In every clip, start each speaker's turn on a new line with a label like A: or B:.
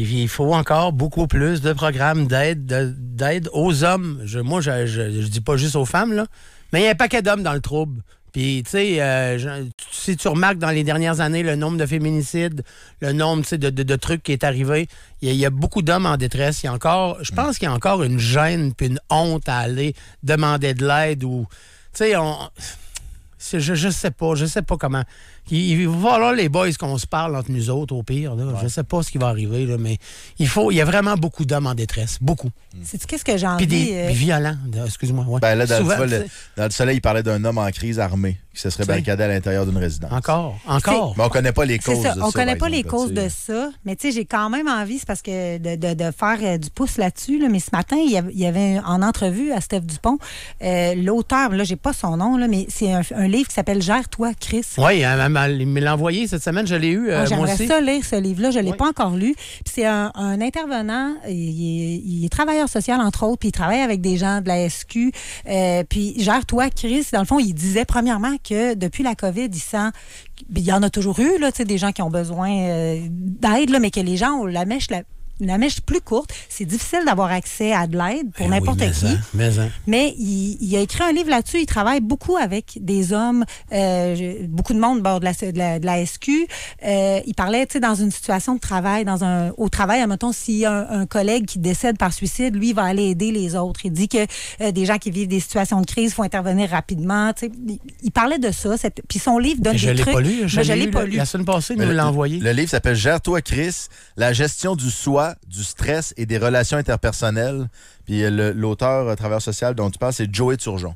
A: il faut encore beaucoup plus de programmes d'aide aux hommes. moi, je, je, dis pas juste aux femmes, là, mais il y a un paquet d'hommes dans le trouble. Puis, tu sais, euh, si tu remarques dans les dernières années le nombre de féminicides, le nombre de, trucs qui est arrivé, il y, a beaucoup d'hommes en détresse. Il y a encore, je mm. pense qu'il y a encore une gêne puis une honte à aller demander de l'aide ou, tu sais, on. Je, je sais pas, je sais pas comment. Il, va les boys, qu'on se parle entre nous autres, au pire. Je ne Je sais pas ce qui va arriver, mais il faut. Il y a vraiment beaucoup d'hommes en détresse. Beaucoup.
B: Mm. C'est qu'est-ce que j'ai Puis des, violents,
A: excuse-moi. dans, le,
C: soleil, il parlait d'un homme en crise armée qui se serait à l'intérieur d'une résidence. Encore, encore. Mais on connaît pas les causes de ça. On connaît pas les causes de
B: ça, mais tu sais, j'ai quand même envie, c'est parce que de, faire euh, du pouce là-dessus, mais ce matin, il y avait, en entrevue à Steph Dupont, euh, l'auteur, là, j'ai pas son nom, là, mais c'est un, livre qui s'appelle Gère-toi, Chris. Oui, il
A: me envoyé cette semaine, je l'ai eu. Euh, ah, J'aimerais ça
B: lire ce livre-là, je l'ai pas encore lu. C'est un, intervenant, il est, il est, travailleur social, entre autres, puis il travaille avec des gens de la SQ. Euh, puis Gère-toi, Chris, dans le fond, il disait premièrement que depuis la COVID, il sent, il y en a toujours eu, là, des gens qui ont besoin euh, d'aide, mais que les gens ont la mèche la, la mèche plus courte. C'est difficile d'avoir accès à de l'aide pour eh n'importe qui. Hein, mais, hein. il, a écrit un livre là-dessus. Il travaille beaucoup avec des hommes, euh, beaucoup de monde bord de la, de la, SQ. Euh, il parlait, tu sais, dans une situation de travail, dans un, au travail, mettons, s'il un, collègue qui décède par suicide, lui, il va aller aider les autres. Il dit que euh, des gens qui vivent des situations de crise, faut intervenir rapidement. il, parlait de ça. Cette, puis son livre donne je des trucs. Pas lu, je ben, l'ai pas lu. La semaine passée, il me l'a
C: Le livre s'appelle Gère-toi, Chris, la gestion du soi du stress et des relations interpersonnelles. Puis euh, l'auteur à euh, travers social dont tu parles, c'est Joey Turgeon.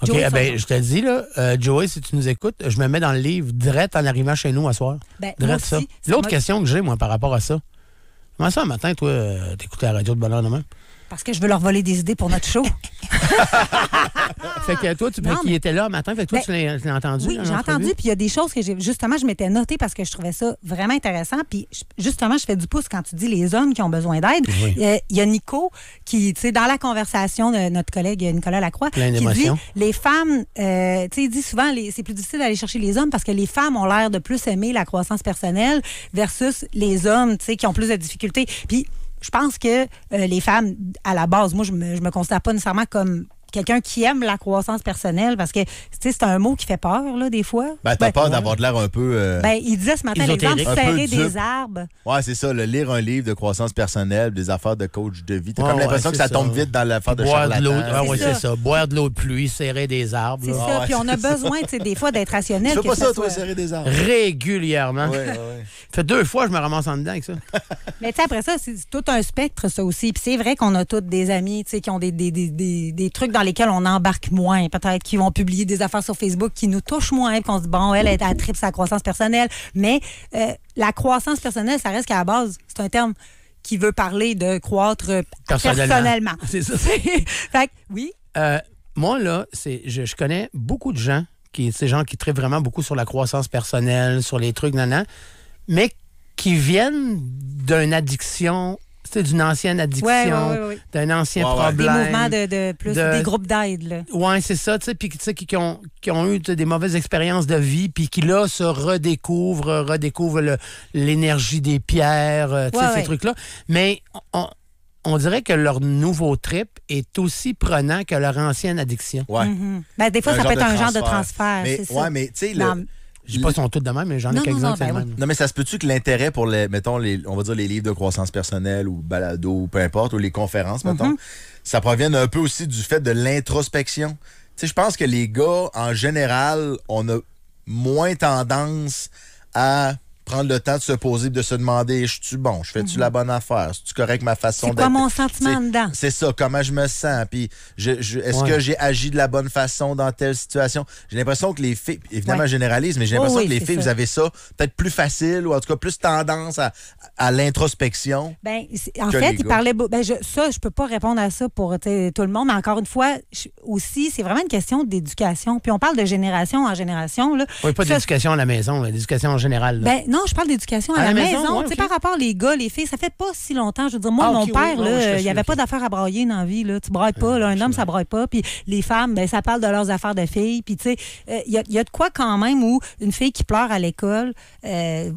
B: OK,
A: ah ben, je te dis, là, euh, Joey, si tu nous écoutes, je me mets dans le livre direct en arrivant chez nous à soir. Ben, ça. L'autre question que j'ai, moi, par rapport à ça. Comment ça, un matin, toi, t'écoutais la radio de bonheur demain? Parce que je veux leur voler des idées pour notre show. fait que toi, tu qu'il était là matin, fait toi, ben, tu l'as entendu. Oui, hein, j'ai entendu, puis
B: il y a des choses que j'ai. Justement, je m'étais notée parce que je trouvais ça vraiment intéressant. Puis justement, je fais du pouce quand tu dis les hommes qui ont besoin d'aide. Euh, il, y a, Nico qui, tu sais, dans la conversation de notre collègue Nicolas Lacroix, qui dit les femmes, euh, tu sais, il dit souvent c'est plus difficile d'aller chercher les hommes parce que les femmes ont l'air de plus aimer la croissance personnelle versus les hommes, tu sais, qui ont plus de difficultés. Puis je pense que euh, les femmes, à la base, moi, je me, je me considère pas nécessairement comme quelqu'un qui aime la croissance personnelle parce que c'est un mot qui fait peur là, des fois.
C: Ben, t'as ben, peur d'avoir de l'air un peu. Euh, ben,
B: il disait ce matin l'exemple serrer des arbres.
C: Ouais, c'est ça, le lire un livre de croissance personnelle, des affaires de coach de vie. T'as comme l'impression que ça, tombe vite dans l'affaire de Boire charlatan. de ah,
A: c'est ça. Boire de l'eau de pluie, serrer des arbres. C'est ça. Puis on a besoin,
B: tu sais, des fois d'être rationnel. Tu fais pas ça, toi, serrer des arbres.
A: Régulièrement. Fait deux fois, je me ramasse en dedans avec ça.
B: Mais tu après ça, c'est tout un spectre, ça aussi. Puis c'est vrai qu'on a tous des amis, tu sais, qui ont des trucs dans lesquels on embarque moins. Peut-être qu'ils vont publier des affaires sur Facebook qui nous touchent moins, qu'on se dit, bon, elle, est à sa croissance personnelle. Mais euh, la croissance personnelle, ça reste qu'à la base, c'est un terme qui veut parler de croître personnellement. C'est ça. fait oui.
A: Euh, moi, là, c'est, je, connais beaucoup de gens, qui, ces gens qui traitent vraiment beaucoup sur la croissance personnelle, sur les trucs, nan, mais qui viennent d'une addiction c'était d'une ancienne addiction, d'un ancien problème. Des mouvements de,
B: de plus, des groupes
A: d'aide. Oui, c'est ça, tu sais, puis qui, ont, eu des mauvaises expériences de vie, puis qui là se redécouvrent, redécouvrent l'énergie des pierres, euh, tu sais, ces trucs-là. Mais on, dirait que leur nouveau trip est aussi prenant que leur ancienne addiction. Ouais. Mm-hmm.
B: Ben, des fois, ça peut être un genre de transfert. Oui, mais tu sais, je dis pas sont toutes de même, mais j'en ai quelques-uns ben
C: Non, mais ça se peut-tu que l'intérêt pour les, mettons, les, on va dire les livres de croissance personnelle ou balado ou peu importe, ou les conférences, mhm. mettons, ça provienne un peu aussi du fait de l'introspection. Tu sais, je pense que les gars, en général, on a moins tendance à prendre le temps de se poser, de se demander, je suis bon, je fais-tu la mhm. bonne affaire, suis-tu correct ma façon d'être. C'est mon sentiment dedans. C'est ça, comment je me sens, puis je, est-ce que j'ai agi de la bonne façon dans telle situation. J'ai l'impression que les filles, évidemment, je généralise, mais j'ai oh l'impression que les filles, vous avez ça peut-être plus facile ou en tout cas plus tendance à, à l'introspection.
B: Ben, en fait, il parlait, ben, je, ça, je peux pas répondre à ça pour tout le monde, mais encore une fois, aussi, c'est vraiment une question d'éducation. Puis on parle de génération en génération. Là.
A: pas d'éducation à la maison, l'éducation en général. Ben,
B: non, je parle d'éducation à, la, maison. Par rapport les gars, les filles, ça fait pas si longtemps. Je veux dire, moi, ah, mon père, il n'y avait pas d'affaires à brailler dans la vie. Là. Tu brailles pas. Ah, un homme, ça braille pas. Puis les femmes, ben, ça parle de leurs affaires de filles. Puis, tu sais, euh, il y, y, a de quoi quand même où une fille qui pleure à l'école. Euh,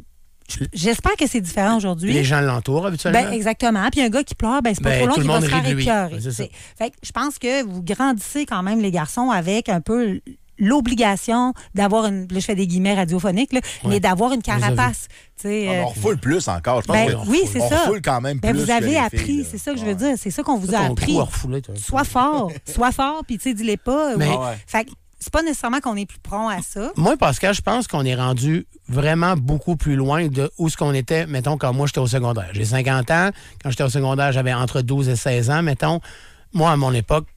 B: j'espère que c'est différent aujourd'hui. Les gens
A: l'entourent habituellement. Ben,
B: exactement. Puis un gars qui pleure, ben, c'est pas ben, trop long, qu'il va se faire écœurer. je pense que vous grandissez quand même, les garçons, avec un peu l'obligation d'avoir une. je fais des guillemets radiophoniques, mais d'avoir une carapace. Ah, on euh,
C: refoule plus encore. Je pense ben oui, c'est ça. On
B: quand même ben, vous avez appris, c'est ça que je veux dire. C'est ça qu'on vous a appris. sois fort, sois fort, puis tu dis-les pas. Ah fait c'est pas nécessairement qu'on est plus prompt à ça.
A: Moi, Pascal, je pense qu'on est rendu vraiment beaucoup plus loin de où ce qu'on était, mettons, quand moi, j'étais au secondaire. J'ai 50 ans. Quand j'étais au secondaire, j'avais entre 12 et 16 ans, mettons. Moi, à mon époque,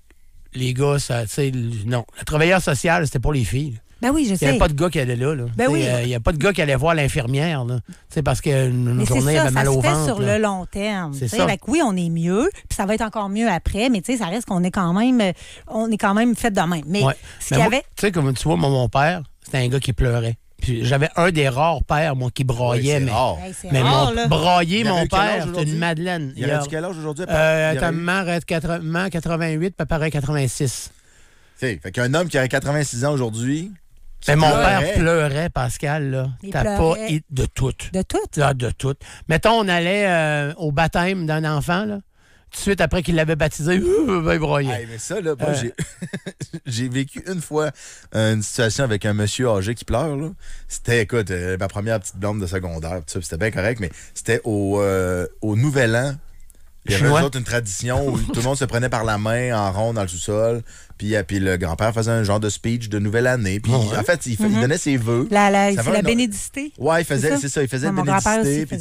A: les gars, ça, tu non. La travailleur sociale, c'était pour les filles.
B: Ben oui, je sais. Ben euh, il n'y a pas de
A: gars qui allait là. là. Ben oui. Il n'y a pas de gars qui allait voir l'infirmière. C'est parce qu'une journée, elle avait mal ça au se Fait sur le long
B: terme. C'est ça. oui, on est mieux, puis ça va être encore mieux après, mais tu sais, ça reste qu'on est quand même euh, on est quand même fait de même. Mais ce qu'il y avait.
A: Tu sais, comme tu vois, moi, mon père, c'était un gars qui pleurait. J'avais un des rares pères, moi, qui broyait. mais rare. mais mon, brailler mon père, c'est une madeleine. Il y a quel âge aujourd'hui? Euh, ta mère est 80, 88, papa 86. T'sais, fait qu'un homme qui aurait 86 ans aujourd'hui... Mais mon père pleurait, Pascal, là. T'as pas de tout. De tout? de tout. Mettons, on allait euh, au baptême d'un enfant, là de suite après qu'il l'avait baptisé, ben broyé. mais ça, là, moi, euh.
C: j'ai vécu une fois euh, une situation avec un monsieur âgé qui pleure. C'était, écoute, euh, ma première petite blonde de secondaire, c'était bien correct, mais c'était au, au Nouvel An il y avait eux une tradition où tout le monde se prenait par la main en rond dans le sous-sol. Puis, euh, puis le grand-père faisait un genre de speech de nouvelle année. Puis ah en fait, il, mhm. donnait ses vœux. La, la, bénédicité.
A: Ouais, il faisait, c'est ça? il faisait la bénédicité. Puis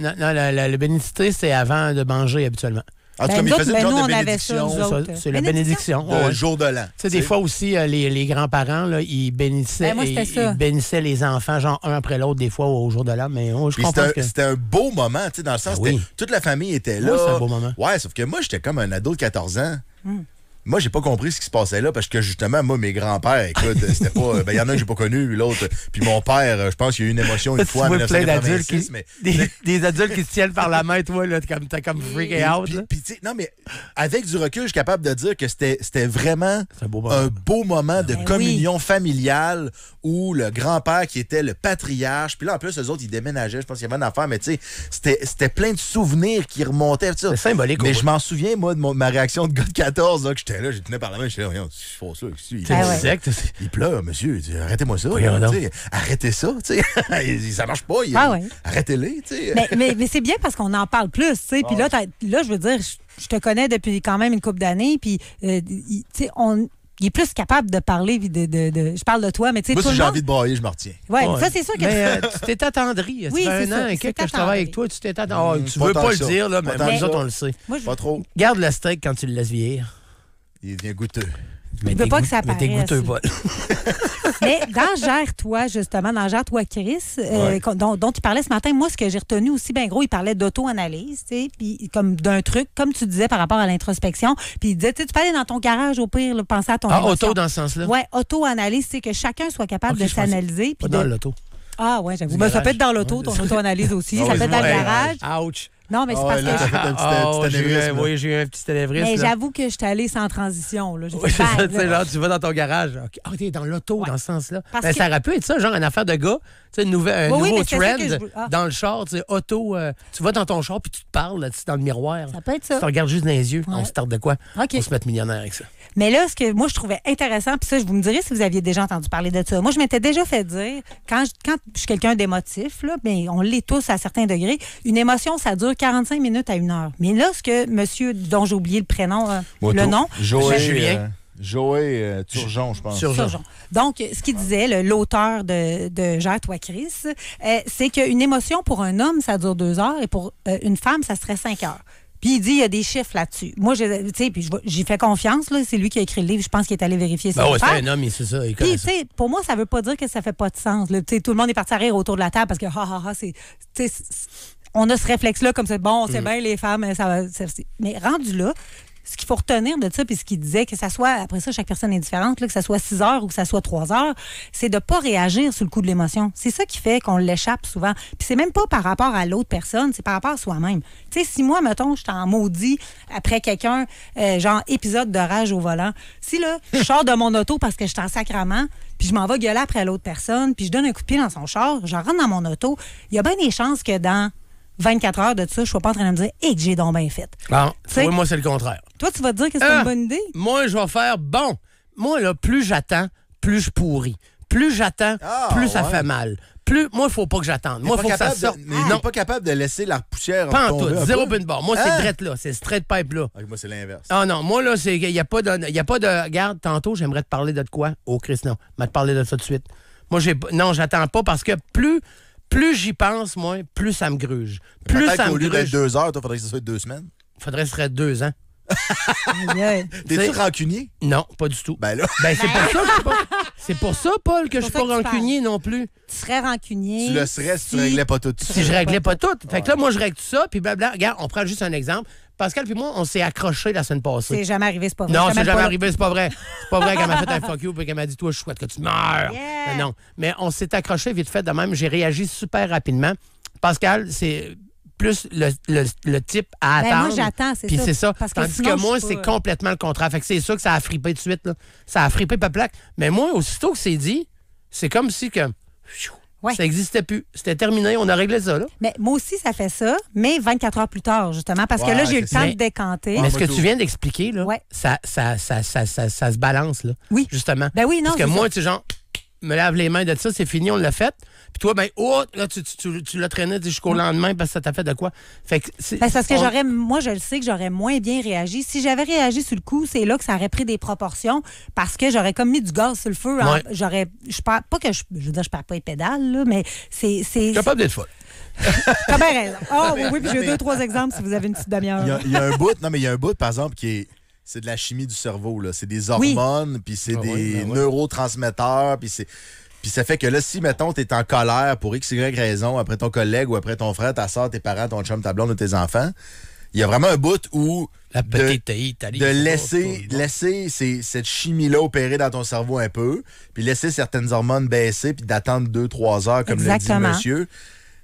A: non, la, bénédicité, c'est avant de manger habituellement. En tout ben, cas, ils faisaient le ben, de bénédiction. C'est la bénédiction. Le jour de l'an. des fois aussi, euh, les grands-parents, ben, ils bénissaient les enfants, genre un après l'autre, des fois, au jour de l'an. Mais oh, je comprends que... C'était
C: un beau moment, tu sais, dans le sens, toute la famille était là. Oui, c'est un beau moment. Ouais, sauf que moi, j'étais comme un ado de 14 ans. Hmm. Moi, j'ai pas compris ce qui se passait là parce que justement, moi, mes grands-pères, écoute, euh, c'était pas. Euh, ben, il y en a un que j'ai pas connu, l'autre. Euh, puis mon père, je pense qu'il y a eu une émotion une fois. en qui. Des,
A: adultes qui se tiennent par la main, toi, là, t'es comme, comme out. Puis,
C: non, mais avec du recul, je suis capable de dire que c'était vraiment un beau moment, de ah communion familiale où le grand-père qui était le patriarche, puis là, en plus, eux autres, ils déménageaient, je pense qu'il y avait une affaire, mais tu sais, c'était plein de souvenirs qui remontaient. C'est symbolique. Mais je m'en souviens, moi, de ma réaction de god 14, là, je tenais par la main, j'étais là, je fais ça. Il, ah il pleure, monsieur. Arrêtez-moi ça. arrêtez ça. ça marche pas. Ah arrêtez-les.
B: Mais, mais, c'est bien parce qu'on en parle plus. Puis là, ah là, je veux dire, je te connais depuis quand même une couple d'années. Puis, euh, tu sais, on il est plus capable de parler. De, de, je parle de toi, mais tu sais. Moi, si j'ai envie
C: de brailler, je
A: m'en retiens. Oui, ouais. ça, c'est sûr que. Mais euh, tu
B: t'es attendri. Oui, ça un an et quelques que je travaille avec
A: toi, tu t'es attendri. Mm, tu ne veux pas le dire, là, mais, mais nous autres, on le sait. Pas trop. Garde le steak quand tu le laisses vieillir. Il devient goûteux. Il ne veut pas que ça apparaisse. Mais goûteux, Paul.
B: mais dans Gère-toi, justement, dans Gère-toi, Chris, euh, dont, tu parlais ce matin, moi, ce que j'ai retenu aussi, ben gros, il parlait d'auto-analyse, tu sais, puis comme d'un truc, comme tu disais par rapport à l'introspection, puis il disait, tu peux aller dans ton garage au pire, penser à ton. Ah, auto dans ce sens-là? Oui, auto-analyse, c'est que chacun soit capable de s'analyser. Pas dans l'auto. Ah, ouais, j'avoue. Ben, ça peut être dans l'auto, ton auto-analyse aussi. Ah ça peut être dans le garage. Ouch. Non, mais c'est ah parce que.
A: Ah, oui, j'ai eu un petit télévrisme. Mais j'avoue
B: que je suis allée sans transition. Oui, c'est ça.
A: tu vas dans ton garage.
B: Ah, t'es dans l'auto, dans ce sens-là. Ben, ça aurait
A: pu être ça, genre une affaire de gars. un nouveau trend ah. dans le char, tu auto. Euh, tu vas dans ton char puis tu te parles dans le miroir. Ça
B: peut être ça. Tu regardes
A: juste dans les yeux. On se tarde de quoi? On se met millionnaire avec ça.
B: Mais là, ce que moi, je trouvais intéressant, puis ça, je vous me direz si vous aviez déjà entendu parler de ça. Moi, je m'étais déjà fait dire, quand je, suis quelqu'un d'émotif, ben, on l'est tous à certains degrés, une émotion, ça dure 45 minutes à une heure. Mais là, ce que monsieur, dont j'ai oublié le prénom, euh, le nom, Joël Julien. Euh,
C: Joé euh, Turgeon, je pense.
B: Donc, ce qu'il disait, l'auteur de, de Gère-toi, Chris, c'est qu'une émotion pour un homme, ça dure deux heures et pour une femme, ça serait cinq heures. Puis il dit, il y a des chiffres là-dessus. Moi, tu sais, puis j'y fais confiance, là. C'est lui qui a écrit le livre. Je pense qu'il est allé vérifier ça. Ben c'est un homme,
A: c'est ça. puis,
B: tu pour moi, ça veut pas dire que ça fait pas de sens. sais, Tout le monde est parti rire autour de la table parce que, ha, ha, ha, c'est on a ce réflexe-là, comme c'est bon, c'est mm. bien, les femmes, ça va. mais rendu là, ce qu'il faut retenir de ça, puis ce qu'il disait, que ça soit, après ça, chaque personne est différente, que ça soit 6 heures ou que ça soit 3 heures, c'est de ne pas réagir sous le coup de l'émotion. C'est ça qui fait qu'on l'échappe souvent. Puis c'est même pas par rapport à l'autre personne, c'est par rapport à soi-même. Tu sais, si moi, mettons, je t'en maudis après quelqu'un, euh, genre épisode de rage au volant, si là, je sors de mon auto parce que je suis en puis je m'en vais gueuler après l'autre personne, puis je donne un coup de pied dans son char, je rentre dans mon auto, il y a bien des chances que dans 24 heures de ça, je ne suis pas en train de me dire et que j'ai donc bien fait.
A: moi, c'est le contraire.
B: Toi, tu vas te dire que c'est une ah! bonne idée?
A: Moi, je vais faire bon. Moi, là, plus j'attends, plus je pourris. Plus j'attends, ah, plus ça fait mal. Plus, moi, il ne faut pas que j'attende. Moi, il faut ça De, non.
C: pas capable de laisser la poussière Pas en tout. Zéro de barre. Moi, c'est ah. là. C'est
A: straight pipe là. Ah, moi, c'est l'inverse. Ah non, moi, là, il n'y a pas de. a pas de. Regarde, tantôt, j'aimerais te parler de quoi? Oh, Chris, non. Je vais te parler de ça tout de suite. Moi, j'ai. Non, j'attends pas parce que plus plus j'y pense, moi, plus ça me gruge. Plus ça me gruge.
C: deux heures, toi, faudrait que ça soit deux semaines. Faudrait que ce serait deux ans. T'es-tu rancunier?
A: Non, pas du tout. Ben là. Ben c'est pour ça C'est pour ça, Paul, que je suis pas rancunier non plus. Tu
B: serais rancunier. Tu le serais si
A: tu réglais pas tout. Si je réglais pas tout. Fait que là, moi, je règle tout ça, puis blabla. Regarde, on prend juste un exemple. Pascal puis moi, on s'est accrochés la semaine passée. C'est jamais arrivé, c'est pas vrai. Non, c'est jamais arrivé, c'est pas vrai. C'est pas vrai qu'elle m'a fait un fuck you puis qu'elle m'a dit, toi, je souhaite que tu meurs. Non, mais on s'est accrochés vite fait de même. J'ai réagi super rapidement. Pascal, c'est plus le, le, type à ben, attendre. Moi, j'attends, c'est ça. c'est ça. Parce que Tandis que moi, c'est euh, complètement le contraire. Fait que c'est sûr que ça a frippé de suite. Là. Ça a frippé pas plac Mais moi, aussitôt que c'est dit, c'est comme si que.
B: Ça n'existait plus. C'était terminé. On a réglé ça, là. Mais moi aussi, ça fait ça, mais 24 heures plus tard, justement, parce que là, j'ai eu le temps de décanter. Mais ce que tu viens d'expliquer, là, ouais. ça, ça, ça,
A: ça, se balance, là. Oui. Justement. Ben oui, non. Parce que moi, tu genre, me lave les mains de ça, c'est fini, on l'a fait. Puis toi, ben, oh, là, tu, tu, tu, tu l'as traîné jusqu'au lendemain parce que ça t'a fait de quoi? Fait que
B: c'est, ben, parce que j'aurais, moi, je le sais que j'aurais moins bien réagi. Si j'avais réagi sur le coup, c'est là que ça aurait pris des proportions parce que j'aurais comme mis du gaz sur le feu. j'aurais, je perds, pas que je, je veux dire, je perds pas les pédales, mais c'est. c'est capable d'être folle. T'as bien raison. Oh, oui, oui, puis j'ai deux, trois exemples si vous avez une petite demi-heure. il y a
C: un bout, non, mais il y a un bout, par exemple, qui est c'est de la chimie du cerveau. là. C'est des hormones, puis c'est ah des ben neurotransmetteurs, puis c'est. Puis ça fait que là, si, mettons, t'es en colère pour X, Y raison, après ton collègue ou après ton frère, ta soeur, tes parents, ton chum, ta blonde ou tes enfants, il y a vraiment un bout où... La petite de, de laisser, laisser cette chimie-là opérer dans ton cerveau un peu, puis laisser certaines hormones baisser, puis d'attendre deux, trois heures, comme Exactement. le dit monsieur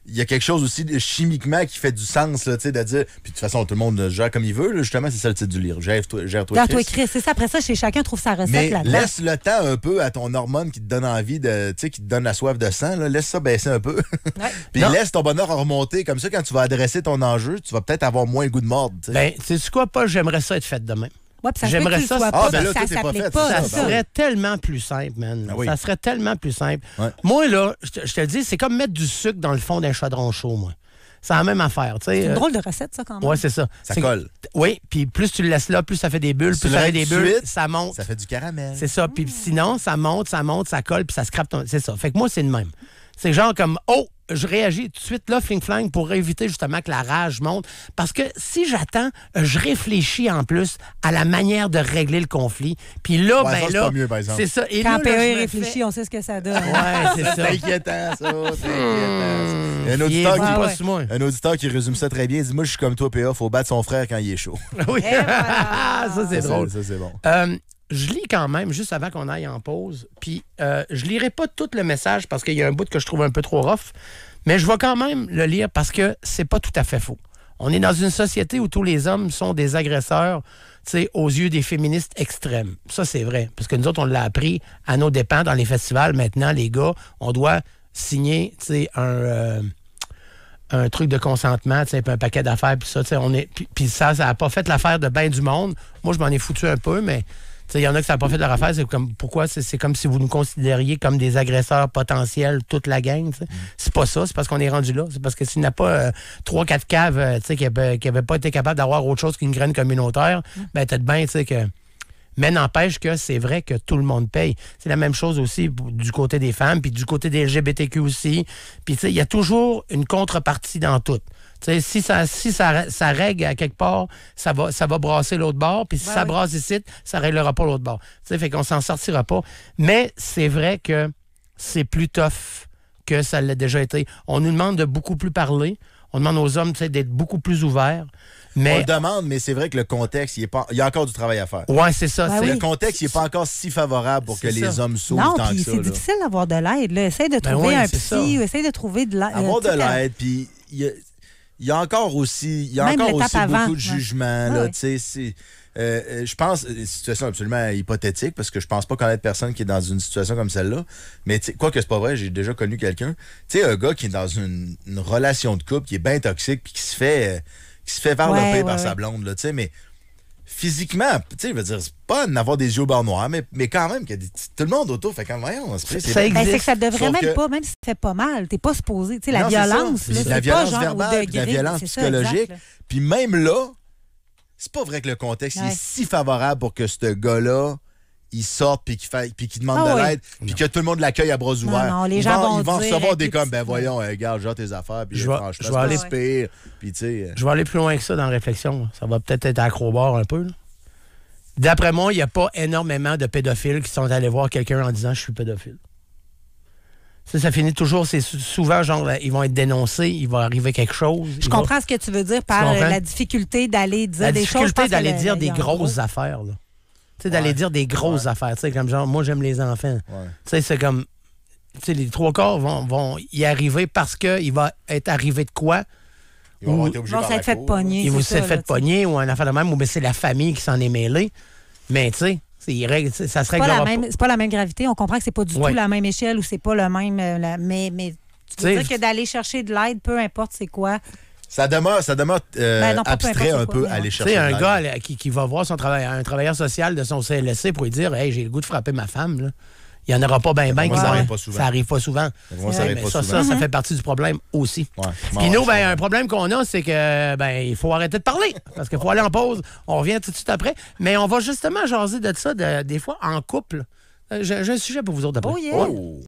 C: il y a quelque chose aussi chimiquement qui fait du sens, là, tu sais, de dire. Puis de toute façon, tout le monde gère comme il veut, justement, c'est ça le titre du livre. Gère-toi, gère-toi.
B: C'est ça, après ça, chez chacun trouve sa recette là-dedans. Laisse
C: le temps un peu à ton hormone qui te donne envie de. Tu sais, qui te donne la soif de sang, là, laisse ça baisser un peu. Puis laisse ton bonheur remonter. Comme ça, quand tu vas adresser ton enjeu,
A: tu vas peut-être avoir moins le goût de mordre. Ben, tu sais ben, quoi, pas j'aimerais ça être fait demain.
B: J'aimerais ça. ah, ben là, ça pas. Ben serait
A: tellement plus simple, man. Ben ça serait tellement plus simple. Moi, là, je te le dis, c'est comme mettre du sucre dans le fond d'un chaudron chaud, moi. C'est la même affaire. C'est une euh, drôle de
B: recette, ça, quand même. Oui, c'est ça.
A: Ça colle. Oui, puis plus tu le laisses là, plus ça fait des bulles, plus ça fait des bulles, ça monte. Ça fait du caramel. C'est ça. Puis mmh. sinon, ça monte, ça monte, ça colle, puis ça scrape ton. C'est ça. Fait que moi, c'est le même. C'est genre comme Oh, je réagis tout de suite là, fling fling pour éviter justement que la rage monte. Parce que si j'attends, je réfléchis en plus à la manière de régler le conflit. Puis là, ben là, c'est pas mieux, par exemple. C'est ça. Et Quand P.A. réfléchit,
B: on sait ce que ça donne. Ouais, c'est ça. inquiétant, ça. C'est hmm. inquiétant. Un
C: auditeur, qui, un auditeur qui résume ça très bien dit Moi, je suis comme toi, PA, faut battre son frère quand il est chaud.
A: Oui. ça, c'est drôle. Ça, c'est bon. Euh, je lis quand même, juste avant qu'on aille en pause, puis je euh, je lirai pas tout le message parce qu'il y a un bout que je trouve un peu trop rough, mais je vais quand même le lire parce que c'est pas tout à fait faux. On est dans une société où tous les hommes sont des agresseurs, aux yeux des féministes extrêmes. Ça, c'est vrai. Parce que nous autres, on l'a appris à nos dépens dans les festivals. Maintenant, les gars, on doit signer, un... Euh, un truc de consentement, un paquet d'affaires, puis ça, on est, puis, ça, ça n'a pas fait l'affaire de bain du monde. Moi, je m'en ai foutu un peu, mais il y en a qui ça pas fait leur affaire. C'est comme, pourquoi? C'est comme si vous nous considériez comme des agresseurs potentiels, toute la gang. C'est pas ça. C'est parce qu'on est rendu là. C'est parce que s'il n'y a pas euh, trois, quatre caves euh, qui n'avaient pas été capables d'avoir autre chose qu'une graine communautaire, ben, peut-être bien que. Mais n'empêche que c'est vrai que tout le monde paye. C'est la même chose aussi du côté des femmes, puis du côté des LGBTQ aussi. Puis, il y a toujours une contrepartie dans tout si ça, si ça, règle à quelque part, ça va, ça va brasser l'autre bord. Puis si ben ça brasse ici, ça ne réglera pas l'autre bord. T'sais, fait qu'on s'en sortira pas. Mais c'est vrai que c'est plus tough que ça l'a déjà été. On nous demande de beaucoup plus parler. On demande aux hommes d'être beaucoup plus ouverts. Mais... On le
C: demande, mais c'est vrai que le contexte, il, est pas... il y a encore du travail à faire. Ouais, c'est ça. Ben le contexte, il n'est pas encore si favorable pour que les hommes s'ouvrent tant que ça. C'est difficile
B: d'avoir de l'aide. Essaye de ben trouver un psy essaye de trouver de l'aide. Avoir de l'aide,
C: puis il y a encore aussi, il y a encore aussi beaucoup de jugements. Euh, euh, je pense, une euh, situation absolument hypothétique, parce que je pense pas connaître personne qui est dans une situation comme celle-là. Mais quoi que c'est pas vrai, j'ai déjà connu quelqu'un. Tu sais, un gars qui est dans une, relation de couple qui est bien toxique, puis qui se fait... qui se fait varloper par sa blonde, là, tu sais, mais physiquement, tu sais, je veux dire, c'est pas d'avoir des yeux bord noirs, mais, mais quand même, tout le monde autour fait quand même, rien. C'est vrai. Ça existe. Ben, que ça devrait même pas,
B: même si ça fait pas mal, t'es pas supposé. Tu sais, la violence, la violence pas verbale, la violence psychologique.
C: Puis même là, c'est pas vrai que le contexte est si favorable pour que ce gars-là ils sortent puis qu'ils demandent ah de l'aide, puis que tout le monde l'accueille à bras ouverts. Non, les gens vont, ils recevoir des comme, ben voyons, gars, genre tes affaires, puis je vais, je aller, je vais aller
A: plus loin que ça dans la réflexion. Ça va peut-être être acrobat un peu. D'après moi, il n'y a pas énormément de pédophiles qui sont allés voir quelqu'un en disant je suis pédophile. Ça, finit toujours, c'est souvent genre, euh, ils vont être dénoncés, il va arriver quelque chose. Je comprends
B: ce que tu veux dire par euh, la difficulté d'aller dire des choses. La difficulté d'aller dire des grosses
A: affaires. Là sais, d'aller dire des grosses affaires, tu sais, comme genre, moi, j'aime les enfants. Tu sais, c'est comme, tu les trois corps vont, y arriver parce qu'il va être arrivé de quoi? Ils vont s'être fait pogner. Ils vont s'être fait pogner ou un affaire de même, ou bien c'est la famille qui s'en est mêlée. Mais tu sais, c'est ça serait C'est
B: pas la même gravité. On comprend que c'est pas du tout la même échelle ou c'est pas le même. Euh, la, mais, mais tu veux dire que d'aller chercher de l'aide, peu importe c'est quoi,
A: ça demeure,
C: ça demeure euh,
B: ben abstrait un peu, à aller
A: chercher. sais, un gars qui, va voir son travail, un travailleur social de son CLSC pour lui dire Hey, j'ai le goût de frapper ma femme. Il n'y en aura pas bien, bien. Ça n'arrive pas souvent. Ça n'arrive pas souvent. ça, ça, ça, mm-hmm. fait partie du problème aussi. Puis nous, ben, un problème qu'on a, c'est que ben, il faut arrêter de parler parce qu'il faut aller en pause. On revient tout de suite après. Mais on va justement jaser de ça des fois en couple. Euh, j'ai un sujet pour vous autres après. Oh, oh.